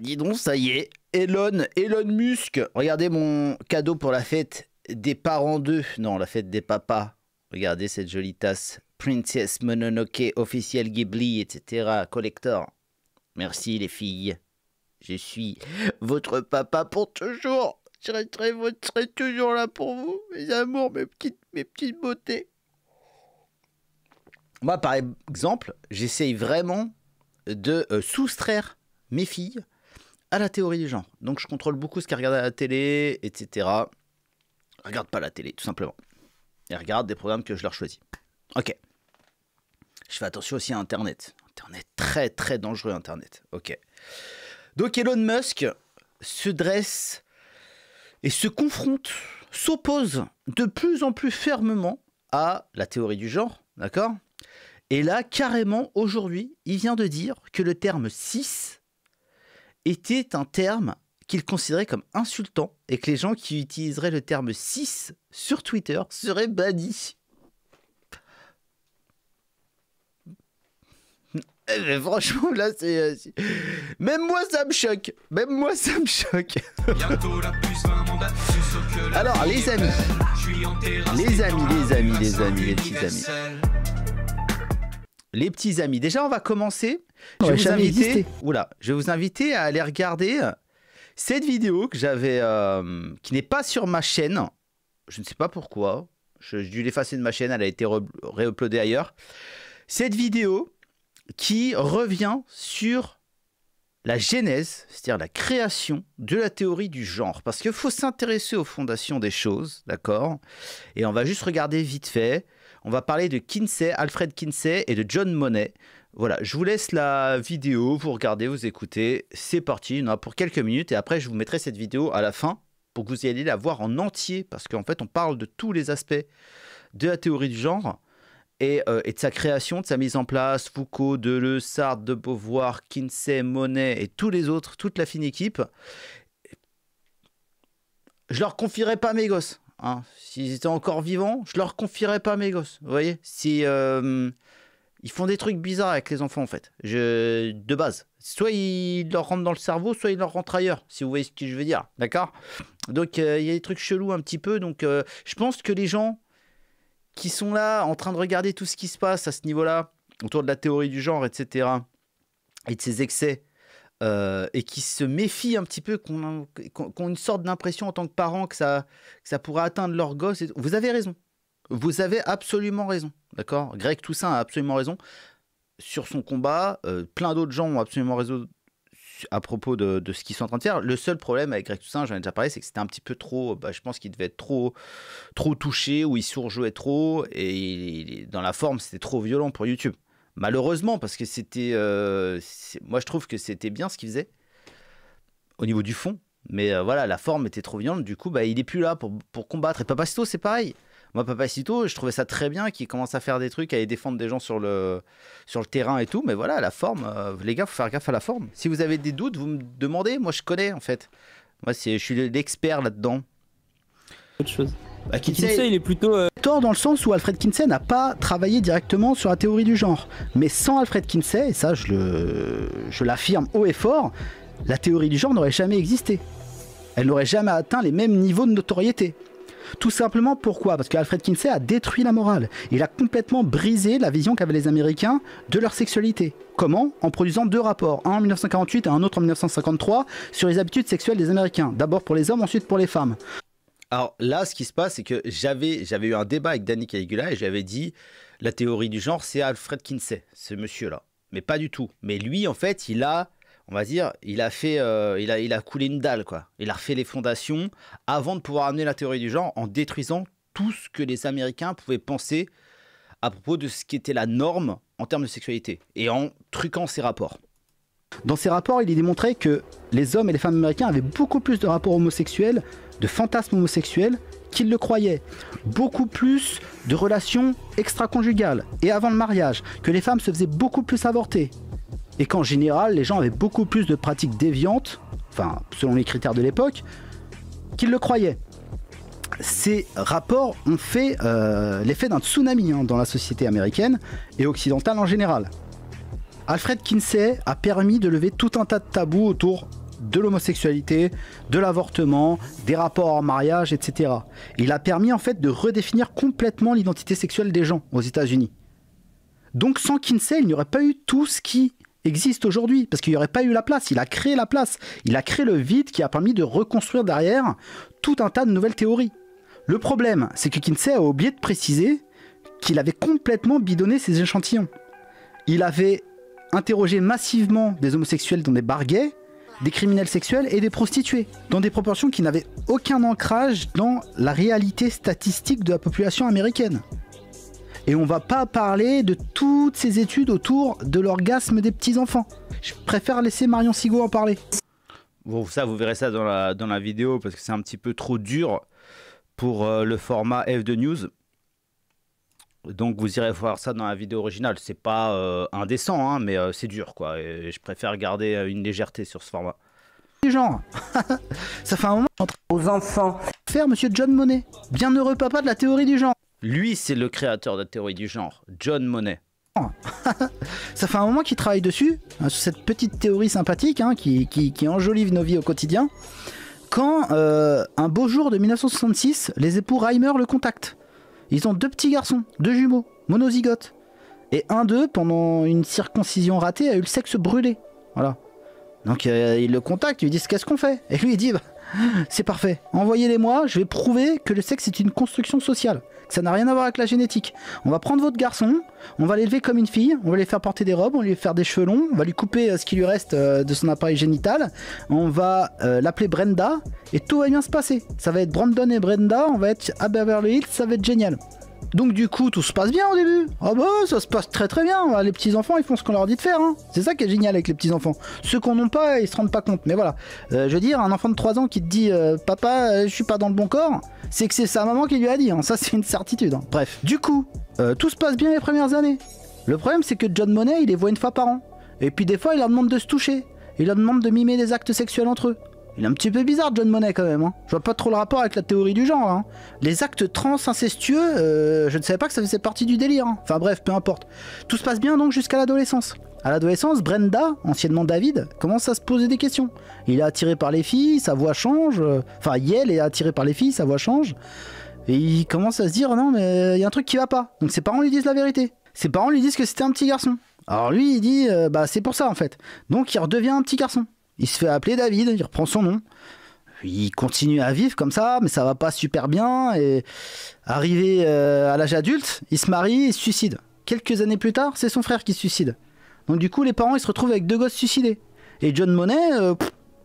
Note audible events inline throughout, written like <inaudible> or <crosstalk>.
dis donc, ça y est. Elon, Elon Musk. Regardez mon cadeau pour la fête des parents d'eux. Non, la fête des papas. Regardez cette jolie tasse. Princess Mononoke, officiel Ghibli, etc. Collector. Merci les filles. Je suis votre papa pour toujours. Je serai, toujours là pour vous, mes amours, mes petites, mes petites beautés. Moi, par exemple, j'essaye vraiment de euh, soustraire mes filles à la théorie du genre. Donc je contrôle beaucoup ce qu'elle regarde à la télé, etc. regarde pas la télé, tout simplement. et regarde des programmes que je leur choisis. Ok. Je fais attention aussi à Internet. Internet, très très dangereux Internet. Ok. Donc Elon Musk se dresse et se confronte, s'oppose de plus en plus fermement à la théorie du genre, d'accord Et là, carrément, aujourd'hui, il vient de dire que le terme 6 était un terme qu'il considérait comme insultant et que les gens qui utiliseraient le terme 6 sur Twitter seraient bannis. Eh, franchement, là, euh, c'est. Même moi, ça me choque. Même moi, ça me choque. Alors, les amis. Les amis, les amis, les amis, les petits amis les petits amis. Déjà, on va commencer. Je vais, vous inviter... je vous inviter à aller regarder euh, cette vidéo que j'avais, euh, qui n'est pas sur ma chaîne. Je ne sais pas pourquoi. Je, dû l'effacer de ma chaîne. Elle a été réuploadée ailleurs. Cette vidéo qui revient sur la genèse, c'est-à-dire la création de la théorie du genre. Parce qu'il faut s'intéresser aux fondations des choses, d'accord Et on va juste regarder vite fait on va parler de Kinsey, Alfred Kinsey et de John Monet. Voilà, je vous laisse la vidéo, vous regardez, vous écoutez. C'est parti, il y en a pour quelques minutes et après je vous mettrai cette vidéo à la fin pour que vous ayez la voir en entier parce qu'en fait on parle de tous les aspects de la théorie du genre. Et, euh, de sa création, de sa mise en place, Foucault, Deleuze, Sartre, de Beauvoir, Kinsey, Monet et tous les autres, toute la fine équipe. Je leur confierai pas mes gosses. Hein, s'ils étaient encore vivants, je leur confierais pas mes gosses. Vous voyez Si euh, ils font des trucs bizarres avec les enfants en fait, je, de base. Soit ils leur rentrent dans le cerveau, soit ils leur rentrent ailleurs, si vous voyez ce que je veux dire, d'accord Donc euh, il y a des trucs chelous un petit peu. Donc euh, je pense que les gens qui sont là en train de regarder tout ce qui se passe à ce niveau-là, autour de la théorie du genre, etc., et de ces excès, euh, et qui se méfient un petit peu, qu'on ont une sorte d'impression en tant que parents que ça, que ça pourrait atteindre leur gosse. Vous avez raison. Vous avez absolument raison. D'accord Greg Toussaint a absolument raison. Sur son combat, euh, plein d'autres gens ont absolument raison à propos de, ce qu'ils sont en train de faire. Le seul problème avec Greg Toussaint, j'en ai déjà parlé, c'est que c'était un petit peu trop. Bah, je pense qu'il devait être trop, trop touché ou il surjouait trop. Et dans la forme, c'était trop violent pour YouTube. Malheureusement, parce que c'était. Euh, moi, je trouve que c'était bien ce qu'il faisait au niveau du fond. Mais euh, voilà, la forme était trop violente. Du coup, bah, il est plus là pour, pour combattre. Et Papacito, c'est pareil. Moi, Papacito, je trouvais ça très bien qu'il commence à faire des trucs, à aller défendre des gens sur le, sur le terrain et tout. Mais voilà, la forme, euh, les gars, faut faire gaffe à la forme. Si vous avez des doutes, vous me demandez. Moi, je connais, en fait. Moi, je suis l'expert là-dedans. Autre chose. Bah, il est plutôt. Euh, Tort dans le sens où Alfred Kinsey n'a pas travaillé directement sur la théorie du genre. Mais sans Alfred Kinsey, et ça je, le, je l'affirme haut et fort, la théorie du genre n'aurait jamais existé. Elle n'aurait jamais atteint les mêmes niveaux de notoriété. Tout simplement pourquoi Parce qu'Alfred Kinsey a détruit la morale. Il a complètement brisé la vision qu'avaient les Américains de leur sexualité. Comment En produisant deux rapports, un en 1948 et un autre en 1953, sur les habitudes sexuelles des Américains. D'abord pour les hommes, ensuite pour les femmes. Alors là, ce qui se passe, c'est que j'avais, j'avais eu un débat avec Danny Caligula et j'avais dit la théorie du genre, c'est Alfred Kinsey, ce monsieur-là. Mais pas du tout. Mais lui, en fait, il a, on va dire, il a fait, euh, il, a, il a coulé une dalle, quoi. Il a refait les fondations avant de pouvoir amener la théorie du genre en détruisant tout ce que les Américains pouvaient penser à propos de ce qui était la norme en termes de sexualité et en truquant ses rapports. Dans ces rapports, il y démontrait que les hommes et les femmes américains avaient beaucoup plus de rapports homosexuels, de fantasmes homosexuels, qu'ils le croyaient. Beaucoup plus de relations extra-conjugales et avant le mariage, que les femmes se faisaient beaucoup plus avorter. Et qu'en général, les gens avaient beaucoup plus de pratiques déviantes, enfin, selon les critères de l'époque, qu'ils le croyaient. Ces rapports ont fait euh, l'effet d'un tsunami hein, dans la société américaine et occidentale en général. Alfred Kinsey a permis de lever tout un tas de tabous autour de l'homosexualité, de l'avortement, des rapports en mariage, etc. Il a permis en fait de redéfinir complètement l'identité sexuelle des gens aux États-Unis. Donc sans Kinsey, il n'y aurait pas eu tout ce qui existe aujourd'hui, parce qu'il n'y aurait pas eu la place. Il a créé la place, il a créé le vide qui a permis de reconstruire derrière tout un tas de nouvelles théories. Le problème, c'est que Kinsey a oublié de préciser qu'il avait complètement bidonné ses échantillons. Il avait interroger massivement des homosexuels dans des bars des criminels sexuels et des prostituées, dans des proportions qui n'avaient aucun ancrage dans la réalité statistique de la population américaine. Et on va pas parler de toutes ces études autour de l'orgasme des petits-enfants. Je préfère laisser Marion Sigaud en parler. Bon, ça, vous verrez ça dans la, vidéo parce que c'est un petit peu trop dur pour euh, le format F2 News. Donc vous irez voir ça dans la vidéo originale. C'est pas euh, indécent, hein, mais euh, c'est dur, quoi. Et je préfère garder euh, une légèreté sur ce format. Les gens, <laughs> ça fait un moment entre aux enfants. Faire Monsieur John Monet, bienheureux papa de la théorie du genre. Lui, c'est le créateur de la théorie du genre, John Monet. <laughs> ça fait un moment qu'il travaille dessus, hein, sur cette petite théorie sympathique hein, qui, enjolive nos vies au quotidien. Quand un beau jour de 1966, les époux Reimer le contactent. Ils ont deux petits garçons, deux jumeaux, monozygotes. Et un d'eux, pendant une circoncision ratée, a eu le sexe brûlé. Voilà. Donc euh, ils le contactent, ils lui disent qu'est-ce qu'on fait Et lui il dit bah, c'est parfait. Envoyez-les-moi, je vais prouver que le sexe est une construction sociale, ça n'a rien à voir avec la génétique. On va prendre votre garçon, on va l'élever comme une fille, on va lui faire porter des robes, on va lui faire des cheveux longs, on va lui couper euh, ce qui lui reste euh, de son appareil génital, on va euh, l'appeler Brenda, et tout va bien se passer. Ça va être Brandon et Brenda, on va être à Beverly Hills, ça va être génial. Donc du coup, tout se passe bien au début. Ah oh bah ça se passe très très bien. Ah, les petits enfants, ils font ce qu'on leur dit de faire. Hein. C'est ça qui est génial avec les petits enfants. Ceux qu'on n'ont pas, ils se rendent pas compte. Mais voilà, euh, je veux dire, un enfant de 3 ans qui te dit euh, papa, euh, je suis pas dans le bon corps, c'est que c'est sa maman qui lui a dit. Hein. Ça c'est une certitude. Hein. Bref, du coup, tout se passe bien les premières années. Le problème, c'est que John Monet, il les voit une fois par an. Et puis des fois, il leur demande de se toucher. Il leur demande de mimer des actes sexuels entre eux. Il est un petit peu bizarre, John Monet, quand même. Hein. Je vois pas trop le rapport avec la théorie du genre. Hein. Les actes trans incestueux, euh, je ne savais pas que ça faisait partie du délire. Hein. Enfin bref, peu importe. Tout se passe bien donc jusqu'à l'adolescence. À l'adolescence, Brenda, anciennement David, commence à se poser des questions. Il est attiré par les filles, sa voix change. Euh, enfin, Yel est attiré par les filles, sa voix change. Et il commence à se dire non, mais il euh, y a un truc qui va pas. Donc ses parents lui disent la vérité. Ses parents lui disent que c'était un petit garçon. Alors lui, il dit bah c'est pour ça en fait. Donc il redevient un petit garçon. Il se fait appeler David, il reprend son nom. Il continue à vivre comme ça, mais ça va pas super bien. Et arrivé euh, à l'âge adulte, il se marie et se suicide. Quelques années plus tard, c'est son frère qui se suicide. Donc du coup, les parents, ils se retrouvent avec deux gosses suicidés. Et John Monet, euh,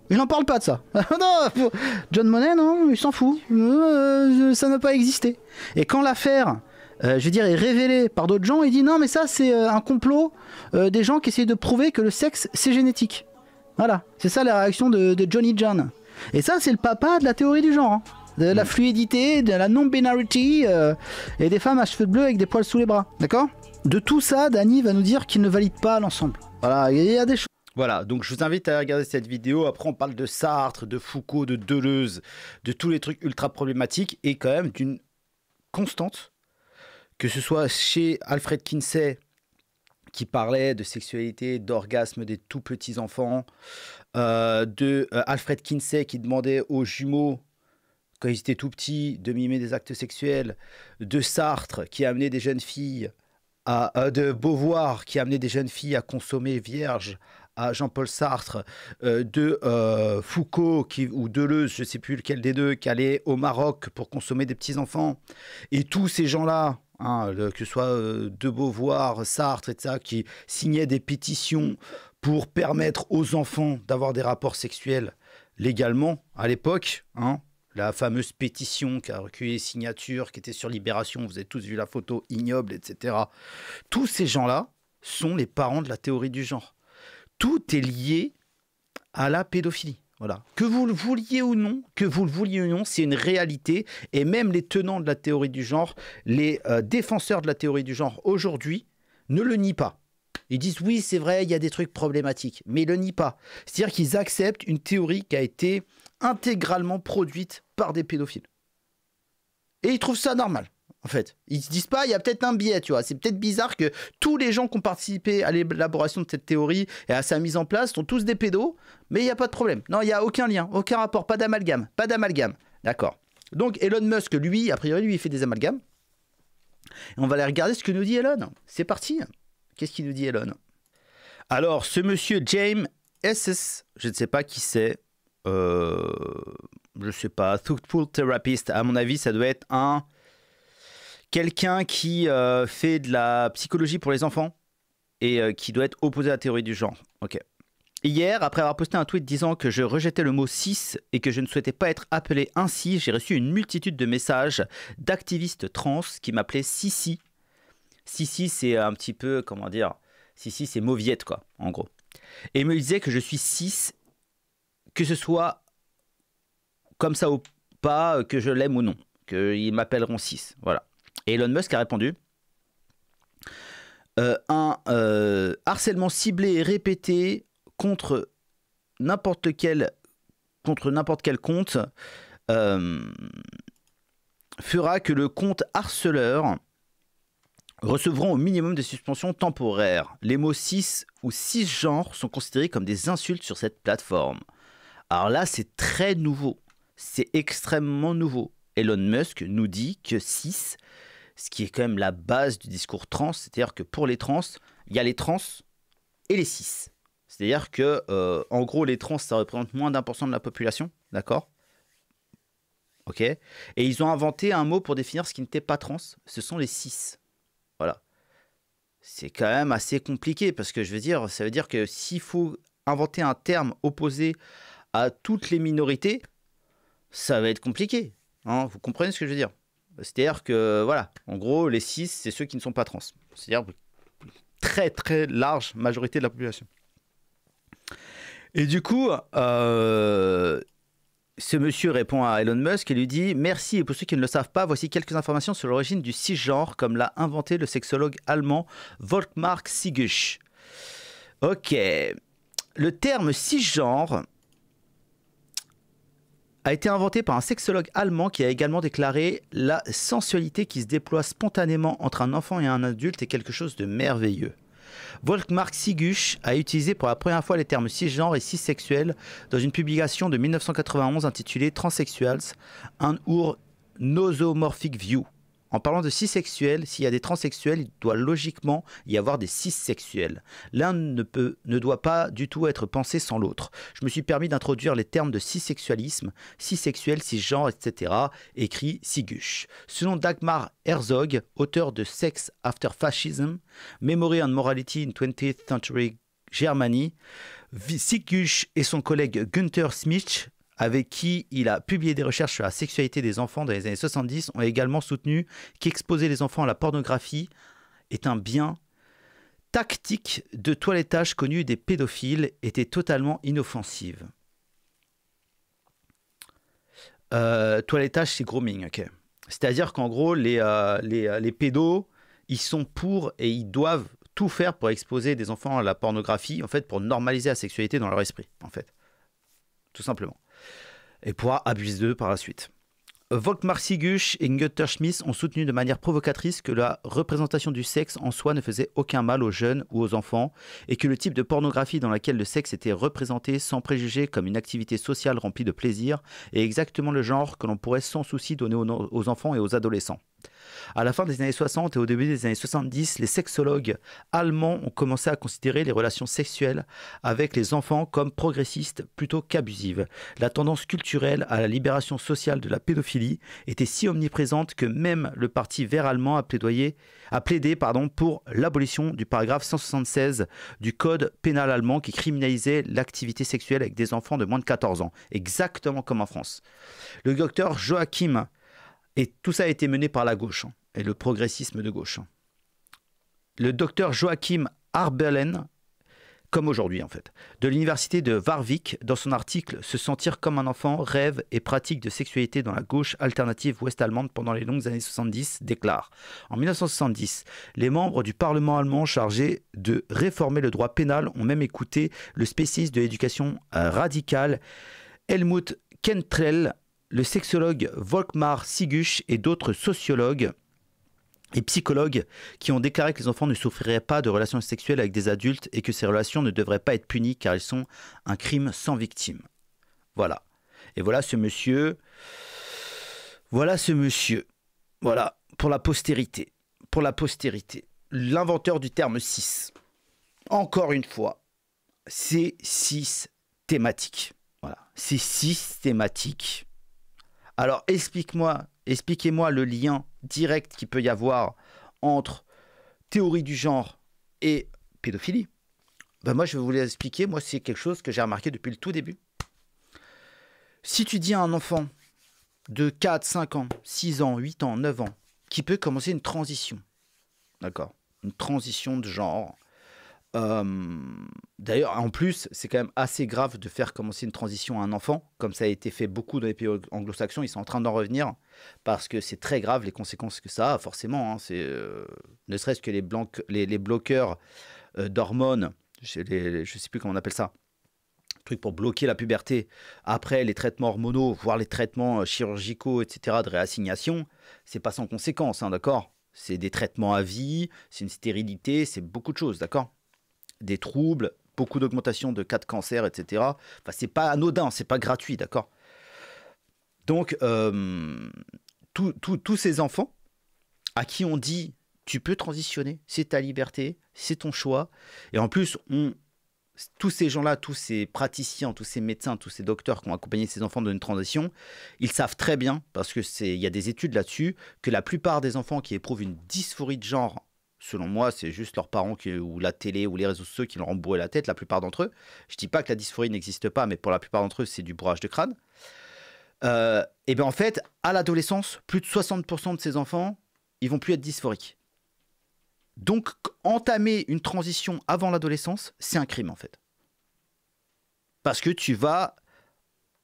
il n'en parle pas de ça. <laughs> non, John Monet, non, il s'en fout. Euh, ça n'a pas existé. Et quand l'affaire, je veux dire, est révélée par d'autres gens, il dit non, mais ça, c'est un complot des gens qui essayent de prouver que le sexe, c'est génétique. Voilà, c'est ça la réaction de, Johnny John. Et ça, c'est le papa de la théorie du genre. Hein. De la mm. fluidité, de la non-binarity, euh, et des femmes à cheveux bleus avec des poils sous les bras. D'accord De tout ça, Danny va nous dire qu'il ne valide pas l'ensemble. Voilà, il y a des choses. Voilà, donc je vous invite à regarder cette vidéo. Après, on parle de Sartre, de Foucault, de Deleuze, de tous les trucs ultra problématiques et quand même d'une constante, que ce soit chez Alfred Kinsey, qui parlait de sexualité, d'orgasme des tout petits enfants, euh, de euh, Alfred Kinsey qui demandait aux jumeaux quand ils étaient tout petits de mimer des actes sexuels, de Sartre qui amenait des jeunes filles à euh, de Beauvoir qui amenait des jeunes filles à consommer vierge, à Jean-Paul Sartre, de Foucault qui, ou Deleuze, je ne sais plus lequel des deux, qui allait au Maroc pour consommer des petits-enfants. Et tous ces gens-là Hein, que ce soit euh, De Beauvoir, Sartre, etc., qui signaient des pétitions pour permettre aux enfants d'avoir des rapports sexuels légalement à l'époque, hein, la fameuse pétition qui a recueilli les signatures, qui était sur Libération, vous avez tous vu la photo ignoble, etc. Tous ces gens-là sont les parents de la théorie du genre. Tout est lié à la pédophilie. Que vous le vouliez ou non, que vous le vouliez ou non, c'est une réalité. Et même les tenants de la théorie du genre, les euh, défenseurs de la théorie du genre aujourd'hui, ne le nient pas. Ils disent oui, c'est vrai, il y a des trucs problématiques, mais ils le nient pas. C'est-à-dire qu'ils acceptent une théorie qui a été intégralement produite par des pédophiles. Et ils trouvent ça normal en fait. Ils se disent pas, il y a peut-être un biais, tu vois. C'est peut-être bizarre que tous les gens qui ont participé à l'élaboration de cette théorie et à sa mise en place sont tous des pédos, mais il n'y a pas de problème. Non, il n'y a aucun lien, aucun rapport, pas d'amalgame, pas d'amalgame. D'accord. Donc Elon Musk, lui, a priori, lui, il fait des amalgames. Et on va aller regarder ce que nous dit Elon. C'est parti. Qu'est-ce qu'il nous dit Elon Alors, ce monsieur James SS, je ne sais pas qui c'est, euh, je ne sais pas, Thoughtful Therapist, à mon avis, ça doit être un quelqu'un qui euh, fait de la psychologie pour les enfants et euh, qui doit être opposé à la théorie du genre. Ok. Hier, après avoir posté un tweet disant que je rejetais le mot cis et que je ne souhaitais pas être appelé ainsi, j'ai reçu une multitude de messages d'activistes trans qui m'appelaient Sissi. Sissi, c'est un petit peu, comment dire, Sissi, c'est mauviette, quoi, en gros. Et ils me disaient que je suis cis, que ce soit comme ça ou pas, que je l'aime ou non, qu'ils m'appelleront cis, voilà. Elon Musk a répondu euh, un euh, harcèlement ciblé et répété contre n'importe quel contre n'importe quel compte euh, fera que le compte harceleur recevront au minimum des suspensions temporaires. Les mots 6 ou 6 genres sont considérés comme des insultes sur cette plateforme. Alors là, c'est très nouveau. C'est extrêmement nouveau. Elon Musk nous dit que 6, ce qui est quand même la base du discours trans, c'est-à-dire que pour les trans, il y a les trans et les cis. C'est-à-dire que, euh, en gros, les trans, ça représente moins d'un pour cent de la population, d'accord Ok Et ils ont inventé un mot pour définir ce qui n'était pas trans, ce sont les cis. Voilà. C'est quand même assez compliqué, parce que je veux dire, ça veut dire que s'il faut inventer un terme opposé à toutes les minorités, ça va être compliqué. Hein vous comprenez ce que je veux dire c'est-à-dire que, voilà, en gros, les cis, c'est ceux qui ne sont pas trans. C'est-à-dire très, très large majorité de la population. Et du coup, euh, ce monsieur répond à Elon Musk et lui dit Merci, et pour ceux qui ne le savent pas, voici quelques informations sur l'origine du cisgenre, comme l'a inventé le sexologue allemand Volkmar Sigusch. Ok. Le terme cisgenre a été inventé par un sexologue allemand qui a également déclaré La sensualité qui se déploie spontanément entre un enfant et un adulte est quelque chose de merveilleux. Volkmar Sigusch a utilisé pour la première fois les termes cisgenre et cissexuel dans une publication de 1991 intitulée Transsexuals, un our nosomorphic view en parlant de cissexuels, s'il y a des transsexuels, il doit logiquement y avoir des cissexuels. L'un ne, peut, ne doit pas du tout être pensé sans l'autre. Je me suis permis d'introduire les termes de cissexualisme, cissexuel, cisgenre, etc., écrit Sigush. Selon Dagmar Herzog, auteur de Sex After Fascism, Memory and Morality in 20th Century Germany, Sigush et son collègue Günther Smith avec qui il a publié des recherches sur la sexualité des enfants dans les années 70, ont également soutenu qu'exposer les enfants à la pornographie est un bien tactique de toilettage connu des pédophiles était totalement inoffensive. Euh, toilettage, c'est grooming, ok. C'est-à-dire qu'en gros, les, euh, les, euh, les, pédos, ils sont pour et ils doivent tout faire pour exposer des enfants à la pornographie, en fait, pour normaliser la sexualité dans leur esprit, en fait. Tout simplement et pourra abuser d'eux par la suite. Volkmar Sigusch et Günter Schmitt ont soutenu de manière provocatrice que la représentation du sexe en soi ne faisait aucun mal aux jeunes ou aux enfants et que le type de pornographie dans laquelle le sexe était représenté sans préjugé comme une activité sociale remplie de plaisir est exactement le genre que l'on pourrait sans souci donner aux enfants et aux adolescents. À la fin des années 60 et au début des années 70, les sexologues allemands ont commencé à considérer les relations sexuelles avec les enfants comme progressistes plutôt qu'abusives. La tendance culturelle à la libération sociale de la pédophilie était si omniprésente que même le parti vert allemand a, plaidé pour l'abolition du paragraphe 176 du code pénal allemand qui criminalisait l'activité sexuelle avec des enfants de moins de 14 ans, exactement comme en France. Le docteur Joachim et tout ça a été mené par la gauche hein, et le progressisme de gauche. Hein. Le docteur Joachim Arbelen, comme aujourd'hui en fait, de l'université de Warwick, dans son article Se sentir comme un enfant, rêve et pratique de sexualité dans la gauche alternative ouest-allemande pendant les longues années 70, déclare En 1970, les membres du Parlement allemand chargés de réformer le droit pénal ont même écouté le spécialiste de l'éducation euh, radicale Helmut Kentrell le sexologue Volkmar Sigusch et d'autres sociologues et psychologues qui ont déclaré que les enfants ne souffriraient pas de relations sexuelles avec des adultes et que ces relations ne devraient pas être punies car elles sont un crime sans victime. Voilà. Et voilà ce monsieur. Voilà ce monsieur. Voilà, pour la postérité. Pour la postérité. L'inventeur du terme cis. Encore une fois, c'est systématique. Voilà, c'est systématique. Alors explique-moi, expliquez-moi le lien direct qu'il peut y avoir entre théorie du genre et pédophilie. Ben moi, je vais vous l'expliquer. Moi, c'est quelque chose que j'ai remarqué depuis le tout début. Si tu dis à un enfant de 4, 5 ans, 6 ans, 8 ans, 9 ans, qui peut commencer une transition, d'accord Une transition de genre, D'ailleurs, en plus, c'est quand même assez grave de faire commencer une transition à un enfant, comme ça a été fait beaucoup dans les pays anglo-saxons. Ils sont en train d'en revenir parce que c'est très grave les conséquences que ça a. Forcément, hein, c'est euh, ne serait-ce que les, les, bloqueurs euh, d'hormones, je ne sais plus comment on appelle ça, truc pour bloquer la puberté. Après, les traitements hormonaux, voire les traitements euh, chirurgicaux, etc. de réassignation, c'est pas sans conséquences, hein, d'accord. C'est des traitements à vie, c'est une stérilité, c'est beaucoup de choses, d'accord des troubles, beaucoup d'augmentation de cas de cancer, etc. Enfin, c'est pas anodin, c'est pas gratuit, d'accord Donc, euh, tous ces enfants à qui on dit tu peux transitionner, c'est ta liberté, c'est ton choix, et en plus, tous ces gens-là, tous ces praticiens, tous ces médecins, tous ces docteurs qui ont accompagné ces enfants dans une transition, ils savent très bien, parce que c'est, il y a des études là-dessus, que la plupart des enfants qui éprouvent une dysphorie de genre selon moi, c'est juste leurs parents ou la télé ou les réseaux sociaux qui leur ont bourré la tête, la plupart d'entre eux. Je ne dis pas que la dysphorie n'existe pas, mais pour la plupart d'entre eux, c'est du bourrage de crâne. Euh, et bien en fait, à l'adolescence, plus de 60% de ces enfants, ils vont plus être dysphoriques. Donc, entamer une transition avant l'adolescence, c'est un crime en fait. Parce que tu vas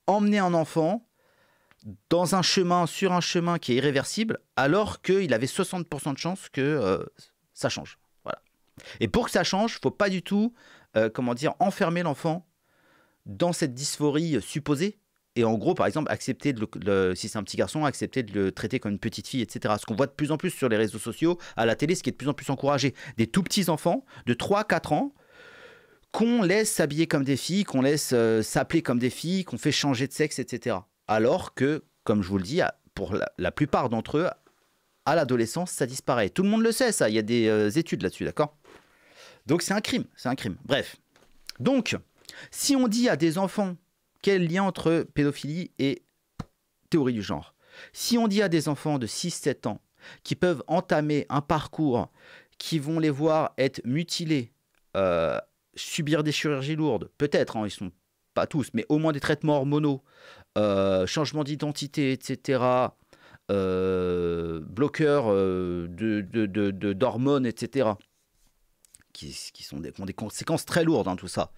emmener un enfant dans un chemin, sur un chemin qui est irréversible, alors qu'il avait 60% de chance que euh, ça change. Voilà. Et pour que ça change, il faut pas du tout, euh, comment dire, enfermer l'enfant dans cette dysphorie euh, supposée. Et en gros, par exemple, accepter de le, si c'est un petit garçon, accepter de le traiter comme une petite fille, etc. Ce qu'on voit de plus en plus sur les réseaux sociaux, à la télé, ce qui est de plus en plus encouragé. Des tout petits enfants de 3-4 ans, qu'on laisse s'habiller comme des filles, qu'on laisse euh, s'appeler comme des filles, qu'on fait changer de sexe, etc. Alors que, comme je vous le dis, pour la plupart d'entre eux, à l'adolescence, ça disparaît. Tout le monde le sait, ça. Il y a des euh, études là-dessus, d'accord Donc c'est un crime, c'est un crime. Bref. Donc, si on dit à des enfants quel lien entre pédophilie et théorie du genre, si on dit à des enfants de 6-7 ans qui peuvent entamer un parcours qui vont les voir être mutilés, euh, subir des chirurgies lourdes, peut-être, hein, ils sont pas tous, mais au moins des traitements hormonaux, euh, changement d'identité, etc., euh, bloqueurs euh, de, d'hormones, etc., qui, sont des, ont des conséquences très lourdes, hein, tout ça.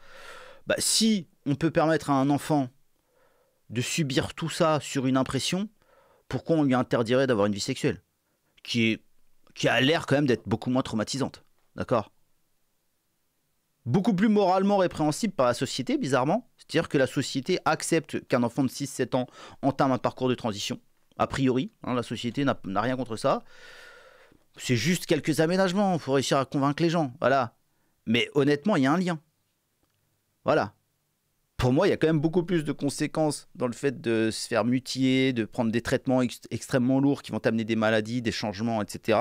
Bah, si on peut permettre à un enfant de subir tout ça sur une impression, pourquoi on lui interdirait d'avoir une vie sexuelle qui, est, qui a l'air quand même d'être beaucoup moins traumatisante. D'accord Beaucoup plus moralement répréhensible par la société, bizarrement. C'est-à-dire que la société accepte qu'un enfant de 6-7 ans entame un parcours de transition a priori. Hein, la société n'a rien contre ça. C'est juste quelques aménagements, il faut réussir à convaincre les gens. Voilà. Mais honnêtement, il y a un lien. Voilà. Pour moi, il y a quand même beaucoup plus de conséquences dans le fait de se faire mutiler, de prendre des traitements extrêmement lourds qui vont amener des maladies, des changements, etc.,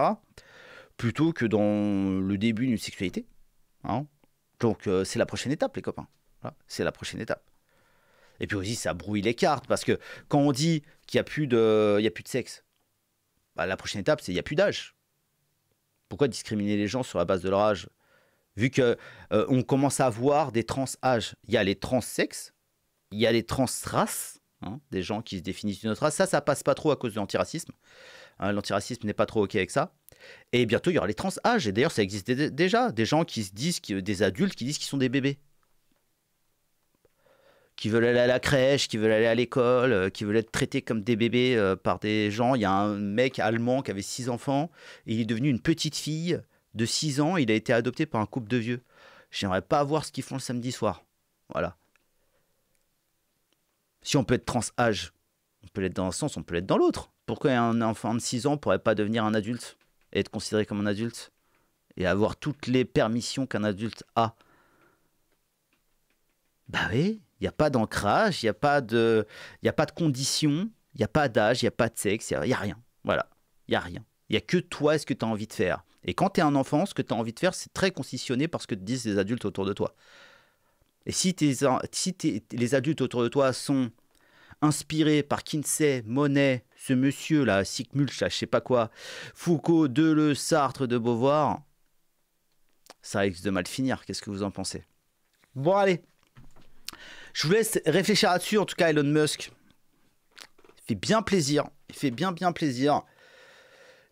plutôt que dans le début d'une sexualité. Hein. Donc, euh, c'est la prochaine étape, les copains. C'est la prochaine étape. Et puis aussi, ça brouille les cartes, parce que quand on dit qu'il n'y a, plus de, il y a plus de sexe, bah, la prochaine étape, c'est il n'y a plus d'âge. Pourquoi discriminer les gens sur la base de leur âge Vu que euh, on commence à voir des trans-âges, il y a les trans-sexes, il y a les trans-races, hein, des gens qui se définissent d'une autre race. Ça, ça passe pas trop à cause de l'antiracisme. Hein, l'antiracisme n'est pas trop OK avec ça. Et bientôt, il y aura les trans-âges. Et d'ailleurs, ça existe déjà. Des gens qui se disent, des adultes qui disent qu'ils sont des bébés qui veulent aller à la crèche, qui veulent aller à l'école, euh, qui veulent être traités comme des bébés euh, par des gens. Il y a un mec allemand qui avait six enfants et il est devenu une petite fille de six ans. Il a été adopté par un couple de vieux. J'aimerais pas voir ce qu'ils font le samedi soir. Voilà. Si on peut être trans-âge, on peut l'être dans un sens, on peut l'être dans l'autre. Pourquoi un enfant de 6 ans pourrait pas devenir un adulte et être considéré comme un adulte et avoir toutes les permissions qu'un adulte a Bah oui, il n'y a pas d'ancrage, il n'y a, pas de, y a pas de conditions, il n'y a pas d'âge, il n'y a pas de sexe, il n'y a, rien. Voilà, il n'y a rien. Il n'y a que toi et ce que tu as envie de faire. Et quand tu es un enfant, ce que tu as envie de faire, c'est très conditionné par ce que disent les adultes autour de toi. Et si, si les adultes autour de toi sont inspirés par Kinsey, Monet, ce monsieur-là, Sikmulch, je sais pas quoi, Foucault, Deleuze, Sartre, de Beauvoir, ça risque de mal finir. Qu'est-ce que vous en pensez Bon, allez je vous laisse réfléchir là-dessus, en tout cas, Elon Musk. fait bien plaisir. Il fait bien, bien plaisir.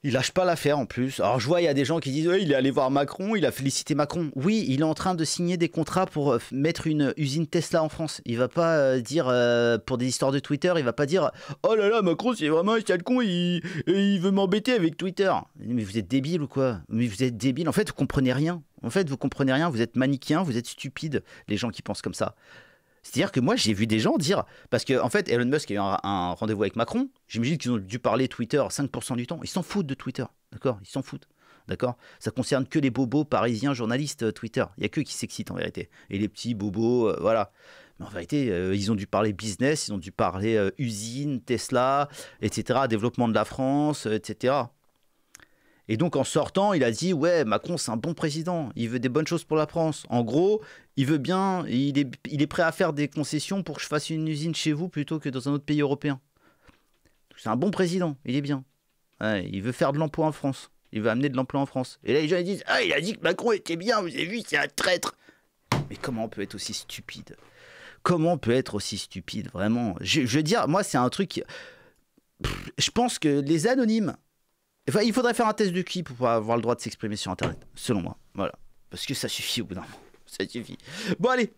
Il lâche pas l'affaire en plus. Alors je vois, il y a des gens qui disent il est allé voir Macron, il a félicité Macron. Oui, il est en train de signer des contrats pour euh, mettre une usine Tesla en France. Il va pas euh, dire, euh, pour des histoires de Twitter, il va pas dire oh là là, Macron, c'est vraiment un sale con, il, il veut m'embêter avec Twitter. Mais vous êtes débile ou quoi Mais vous êtes débile. En fait, vous comprenez rien. En fait, vous comprenez rien, vous êtes manichéen, vous êtes stupide, les gens qui pensent comme ça. C'est-à-dire que moi, j'ai vu des gens dire. Parce qu'en en fait, Elon Musk a eu un, rendez-vous avec Macron. J'imagine qu'ils ont dû parler Twitter 5% du temps. Ils s'en foutent de Twitter. D'accord Ils s'en foutent. D'accord Ça concerne que les bobos parisiens journalistes euh, Twitter. Il n'y a que qui s'excitent en vérité. Et les petits bobos, euh, voilà. Mais en vérité, euh, ils ont dû parler business, ils ont dû parler usine, Tesla, etc., développement de la France, etc. Et donc en sortant, il a dit ouais, Macron c'est un bon président, il veut des bonnes choses pour la France. En gros, il veut bien, il est, il est prêt à faire des concessions pour que je fasse une usine chez vous plutôt que dans un autre pays européen. C'est un bon président, il est bien. il veut faire de l'emploi en France, il veut amener de l'emploi en France. Et là les gens disent ah il a dit que Macron était bien, vous avez vu c'est un traître. Mais comment on peut être aussi stupide Comment on peut être aussi stupide vraiment je, veux dire, moi c'est un truc. je pense que les anonymes il faudrait faire un test de qui pour avoir le droit de s'exprimer sur Internet, selon moi. Voilà. Parce que ça suffit au bout d'un moment. <laughs> Ça suffit. Bon, allez.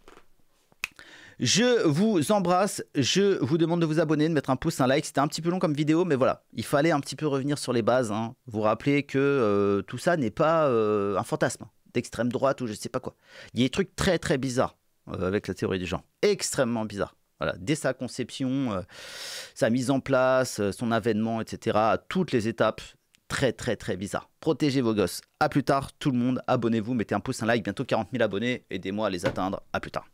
Je vous embrasse. Je vous demande de vous abonner, de mettre un pouce, un like. C'était un petit peu long comme vidéo, mais voilà. Il fallait un petit peu revenir sur les bases. Hein. Vous rappeler que euh, tout ça n'est pas euh, un fantasme hein. d'extrême droite ou je sais pas quoi. Il y a des trucs très très bizarres euh, avec la théorie du genre. Extrêmement bizarres. Voilà, dès sa conception, sa mise en place, son avènement, etc., à toutes les étapes, très très très bizarre. Protégez vos gosses. À plus tard, tout le monde. Abonnez-vous, mettez un pouce, un like. Bientôt 40 000 abonnés. Aidez-moi à les atteindre. À plus tard.